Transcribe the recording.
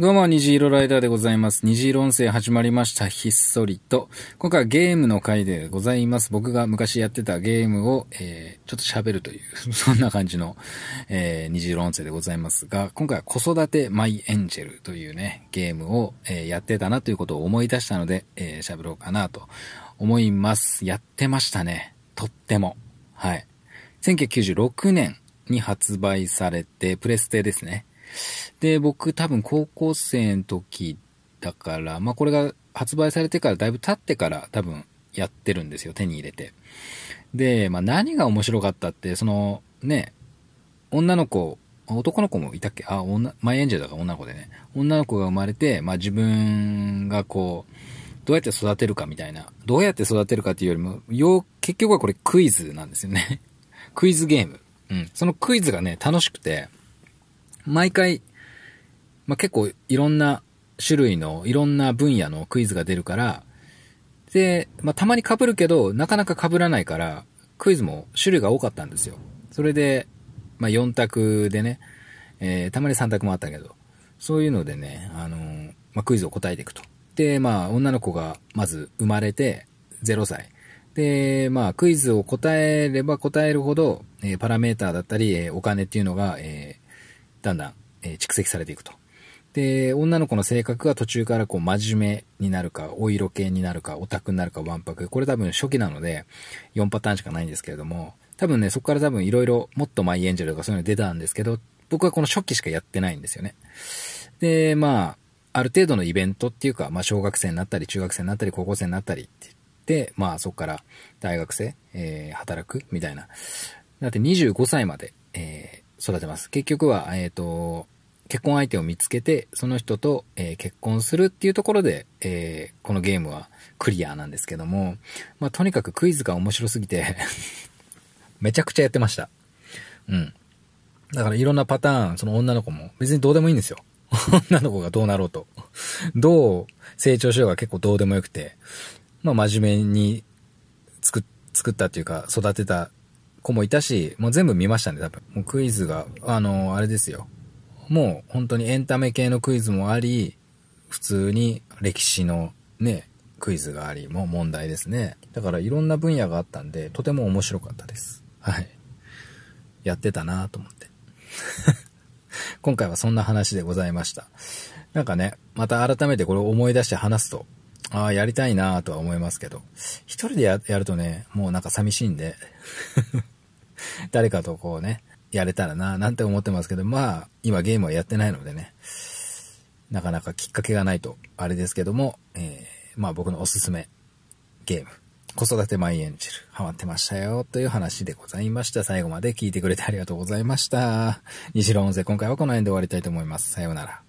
どうも、虹色ライダーでございます。虹色音声始まりました。ひっそりと。今回はゲームの回でございます。僕が昔やってたゲームを、えー、ちょっと喋るという そんな感じの、えー、虹色音声でございますが、今回は子育てマイエンジェルというね、ゲームを、えー、やってたなということを思い出したので、えー、喋ろうかなと思います。やってましたね。とっても。はい。1996年に発売されて、プレステですね。で、僕多分高校生の時だから、まあこれが発売されてからだいぶ経ってから多分やってるんですよ、手に入れて。で、まあ何が面白かったって、そのね、女の子、男の子もいたっけあ、女、マイエンジェルだから女の子でね。女の子が生まれて、まあ自分がこう、どうやって育てるかみたいな。どうやって育てるかっていうよりも、よ、結局はこれクイズなんですよね。クイズゲーム。うん。そのクイズがね、楽しくて、毎回、まあ、結構いろんな種類の、いろんな分野のクイズが出るから、で、まあ、たまに被るけど、なかなか被らないから、クイズも種類が多かったんですよ。それで、まあ、4択でね、えー、たまに3択もあったけど、そういうのでね、あのー、まあ、クイズを答えていくと。で、まあ、女の子がまず生まれて、0歳。で、まあ、クイズを答えれば答えるほど、えー、パラメーターだったり、えー、お金っていうのが、えー、だんだん、え蓄積されていくと。で、女の子の性格が途中からこう真面目になるか、お色系になるか、オタクになるか、わんぱく。これ多分初期なので、4パターンしかないんですけれども、多分ね、そこから多分色々もっとマイエンジェルとかそういうの出たんですけど、僕はこの初期しかやってないんですよね。で、まあ、ある程度のイベントっていうか、まあ、小学生になったり、中学生になったり、高校生になったりって言って、まあ、そこから大学生、えー、働くみたいな。だって25歳まで育てます。結局は、えっ、ー、と、結婚相手を見つけて、その人と、えー、結婚するっていうところで、えー、このゲームはクリアなんですけども、まあ、とにかくクイズが面白すぎて めちゃくちゃやってました。うん。だからいろんなパターン、その女の子も別にどうでもいいんですよ。女の子がどうなろうと。どう成長しようが結構どうでもよくて、まあ真面目に作、作ったっていうか育てた子もいたし、もう全部見ましたね、多分。もうクイズが、あの、あれですよ。もう本当にエンタメ系のクイズもあり、普通に歴史のね、クイズがあり、もう問題ですね。だからいろんな分野があったんで、とても面白かったです。はい。やってたなと思って。今回はそんな話でございました。なんかね、また改めてこれを思い出して話すと、ああ、やりたいなとは思いますけど、一人でやるとね、もうなんか寂しいんで 誰かとこうね、やれたらな、なんて思ってますけど、まあ、今ゲームはやってないのでね、なかなかきっかけがないと、あれですけども、えー、まあ僕のおすすめ、ゲーム、子育てマイエンジェル、ハマってましたよ、という話でございました。最後まで聞いてくれてありがとうございました。西郎音声、今回はこの辺で終わりたいと思います。さようなら。